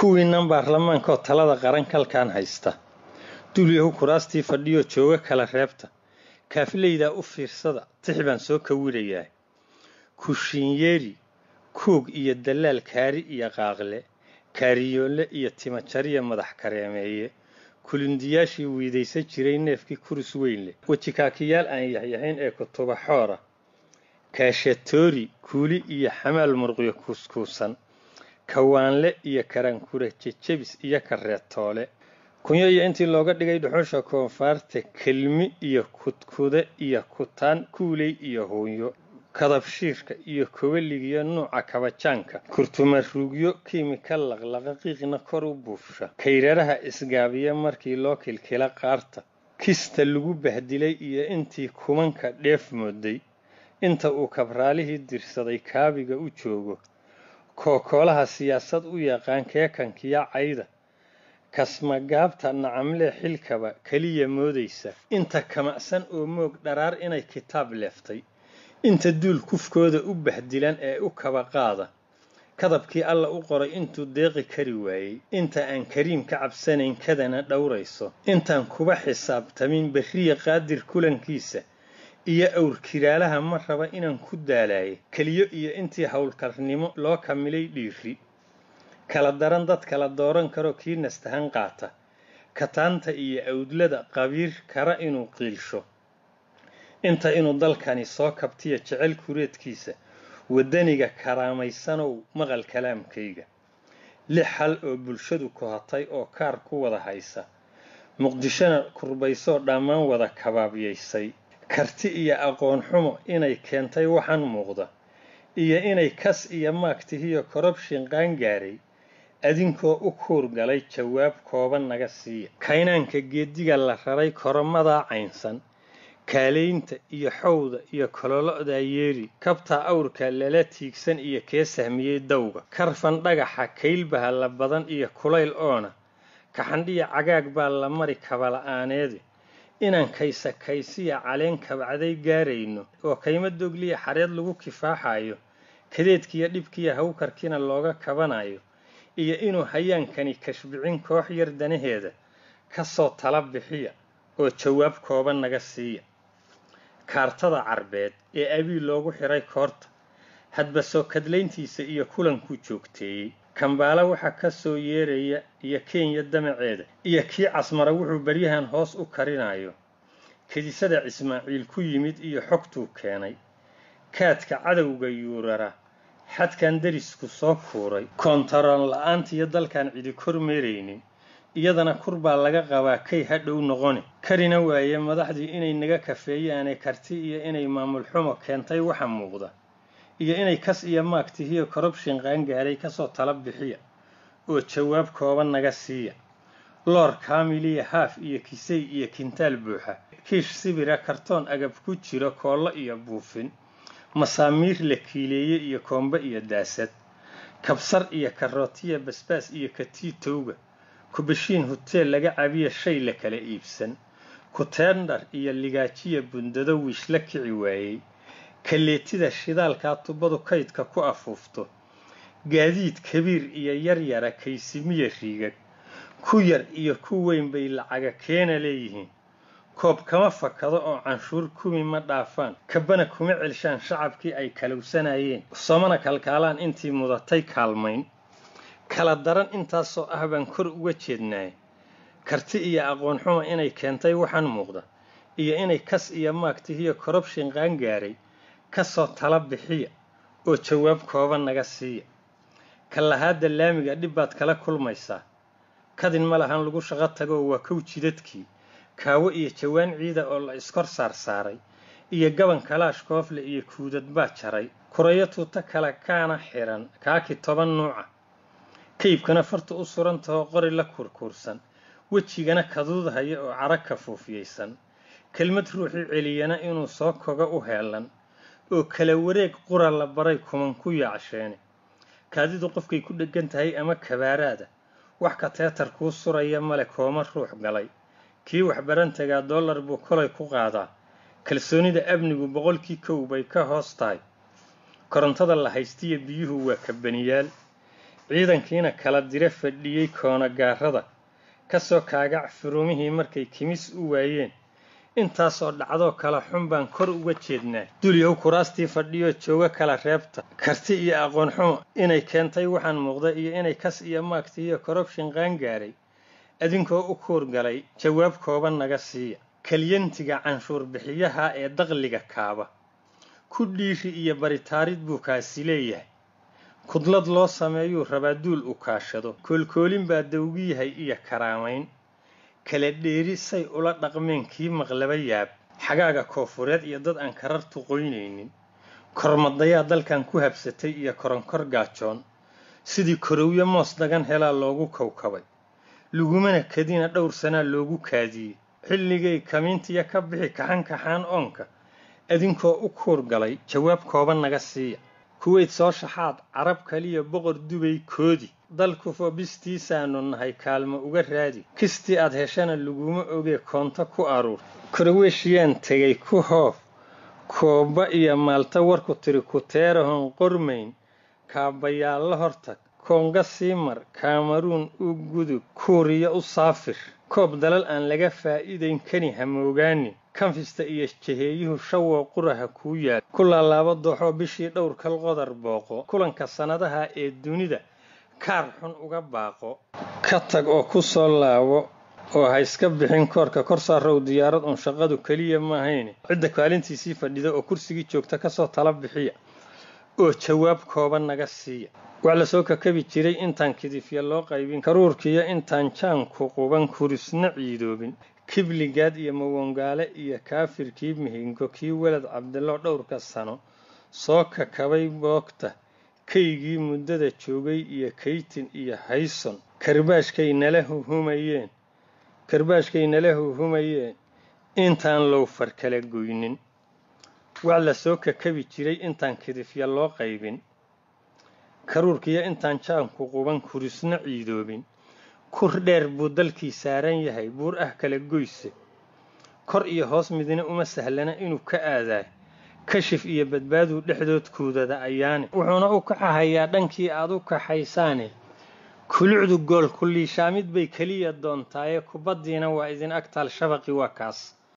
kuwiinan baarlamaanka oo talada qaranka halkan haysta duulyahu kuraastii fadhiyo jooga kala reebta kaafileydaa u fiirsada tix baan soo kawirayaa kushinyeeri kuug iyo dallaal kaari iyo qaaqle kaariyoole iyo timajariya madax kareemeeye kulindiyaashii wiidaysa jiray neefkii kurus weynleh wejikaakiyaal aan yahyahayn ee kutuba xoora kaashatoori kuuli iyo xamaal murqyo kuuskuusan kawaanle iyo karankura jejebis iyo kareetoole kunyo iyo intii looga dhigay dhuxusha koonfaarta kelmi iyo kudkude iyo kutaan kuuley iyo hoonyo kadabshiirka iyo kobaligiyo nuuca kabajaanka kurtuma kurtumaruugyo kiimika laqlaqa qiiqna kor u buufsha kayraraha isgaabiya markii loo kilkila qaarta kista lagu bahdilay iyo intii kumanka dheef mooday inta uu kabraalihii dirsaday kaabiga u joogo kookoolaha siyaasad u yaqaan keekankiya cayda kasma gaabta nacamle xilkaba keliya moodaysa inta kamacsan oo moog dharaar inay kitaab leeftay inta duul kufkooda u bahdilan ee u kaba qaada kadabkii alla u qoray intuu deeqi kari waayey inta aan kariim ka cabsanayn kadana dhowrayso intaan kuba xisaabtamin berriya qaadir kulankiisa iyo awr kiraalaha ma raba inaan ku daalaaya keliyo iyo intii howlkarnimo loo kamilay dhiiri kala daran dad kala dooran karo kii nastahan qaata kataanta iyo awdlada qabiir kara inuu qiilsho inta inuu dalkani soo kabtiya jecel kureedkiisa wadaniga karaamaysanow maqal kalaamkayga lix hal oo bulshadu kohatay oo kaar ku wada haysa muqdishona kurbaysoo dhammaan wada kabaabyaysay karti iyo aqoon xumo inay keentay waxaan muuqda iyo inay kas iyo maagtihiyo korobshin qaangaaray adinkoo u kuurgalay jawaab kooban naga siiya kaynaanka geediga la raray koromadaa caynsan kaalaynta iyo xowda iyo kololo'daa yeeri kabtaa awrka lala tiigsan iyo kee sahmiyey dawga karfan dhagaxa kaylbaha la badan iyo kulayl oona kaxandhiya cagaag baa la mari kabala'aaneede inaan kaysakaysiya caleen kabcaday gaarayno oo kaymo dogliya xareed lagu kifaaxayo kadeedkiiyo dhibkiiya hawkarkiina looga kabanayo iyo inuu hayaankani kashbicin koox yar danaheeda ka soo tala bixiya oo jawaab kooban naga siiya kaartada carbeed ee abii loogu xiray koorta hadba soo kadlayntiisa iyo kulankuu joogteeyey kambaala waxaa ka soo yeeraya iyo kenya damaceeda iyo kii casmara wuxuu baryahan hoos u karinayo kadisada ismaaciil ku yimid iyo xogtuu keenay kaadka cadowga yuurara xadkan darisku soo kuuray koontaroon la'aantiiyo aanta dalkan cidi kormeeraynin iyadana kurbaa laga qabaa kay hadhow noqone karina waaye madaxdii inay naga kafeeyaane karti iyo inay maamul xumo keentay waxa muuqda iyo inay kas iyo maagtihiyo corrubtion qaangaaray kasoo tala bixiya oo jawaab kooban naga siiya loor kamiliya haaf iyo kisey iyo kintaal buuxa kiish sibira kartoon agab ku jiro koollo iyo buufin masaamiir la kiileeye iyo koombe iyo daasad kabsar iyo karootiya basbaas iyo katii towga kubashiin huteel laga cabiya shay la kala iibsan kutendhar iyo ligaajiya bundado wiish la kici waayey kaleetida shidaalkaa tubadu kaydka ku afuufto gaadiid kabiir iyo yaryara kaysimiya riigag ku yar iyo ku weyn bay lacaga keena leeyihiin koob kama fakado oo canshuur kumi ma dhaafaan kabana kuma celshaan shacabkii ay kalowsanayeen somana kalkaalaan intii mudatay kaalmayn kala daran intaasoo ah baan kor uga jeednaay karti iyo aqoon xuma inay keentay waxaan muuqda iyo inay kas iyo maagtihiyo korobshin qaan gaaray kasoo tala bixiya oo jawaab kooban naga siiya kallahaadda laamiga dhib baad kala kulmaysaa kadin ma lahan lagu shaqo tagooo waa kow jidadkii kaawo iyo jawaan ciida oo la iskor saarsaaray iyo gaban kalaash koofle iyo kuudad baa jaray kurayo tuuto kale kaana xiran kaaki toban nuuca kaybkana farta u suran qori la kurkuursan wejigana kaduudhaya oo cara kafuufiyaysan kelmad ruuxi celiyana inuu soo koga u heelan oo kala wareeg qura la baray kuman ku yaacsheene kaadidu qofkay ku dhegan tahay ama kabaaraada wax ka teetar kuu suraya male kooma ruux galay kii waxbaran tagaa dollar buu kolay ku qaadaa kalsoonida amnigu boqolkii kow bay ka hoos tahay korontada la haystiya biyuhu waa kabaniyaal ciidankiina kala dire fadhiyey koona gaarada ka soo kaagac furuumihii markay kimis u waayeen intaasoo dhacdoo kale xun baan kor uga jeednaa dulyahow kuraastii fadhiyo joogo kala reebta karti iyo aqoon xumo inay keentay waxaan muuqda iyo inay kas iyo maagti iyo korobshin qaangaaray adinkoo u kuurgalay jawaab kooban naga siiya kalyantiga canshuur bixiyaha ee daqliga kaaba ku dhiiri iyo baritaarid buu kaasi leeyahay kudlad loo sameeyuu rabaa duul u kaashado koolkoolin baa dawgiyahay iyo karaamayn kala dheerisay ula dhaqmeen kii maqlaba yaab xagaaga koonfureed iyo dad aan karar tuqoynaynin kormadayaa dalkan ku habsatay iyo koronkor gaajoon sidii korowyo moos dagan helaa loogu kowkabay lagumana kadina dhowr sanaa loogu kaadiyey xilligay kamiintiyo ka bixi kaxan kaxaan oonka adinkoo u kuur galay jawaab kooban naga siiya kuweyd soo shaxaad carab kaliya boqor dubay koodi dalku foobistiisaannu nahay kaalmo uga raadi kistii aad heshana laguma ogee koonto ku aruur krowishiyan tegay ku hoof koobba iyo maalta warku tiri kuteerahon qormayn kaabayaal hortag koonga siimar mar kaamaruun u gudub kuuriya u saafir koob dalal aan laga faa'iidayn kani hamoogaani kanfista iyo jeheeyuhu shawoo quraha kuu yaal ku laaba dooxoo bishii dhowr kal qodar booqo kulanka sannadaha ee dunida kaar xun uga baaqo ka tag oo ku soo laabo oo ha iska bixin koorka kor saarow diyaarad uun shaqadu keliya maahayne cidda kaalintiisii fadhida oo kursigii joogta kasoo tala bixiya oo jawaab kooban naga siiya waa lasoo kakabi jiray intaan kidifya loo qaybin karuurkiiyo intaan jaanku quban kurisna ciidoobin kibligaad iyo mawongaale iyo kaafirkii mihingo kii welad cabdillo dhowrka sano soo kakabay boogta kaygii muddada joogay iyo kaytin iyo hayson karbaashkay nala huhumayeen karbaashkay nala huhumayeen intaan lowfar kala goynin wax la soo kakabi jiray intaan kidifya loo qaybin karuurkiyo intaan jaanku quban kurisna ciidoobin kur dheer buu dalkii saaran yahay buur ah kala goyse kor iyo hoos midina uma sahlana inuu ka aadaayo kashif iyo badbaadu kuudada ayaane wuxuuna u kaxahayaa dhankii aad u kaxaysaane kulucdu gool ku liishaamid bay keliya doontaaye kubaddiina waa idin agtaal shabaqi waa kaas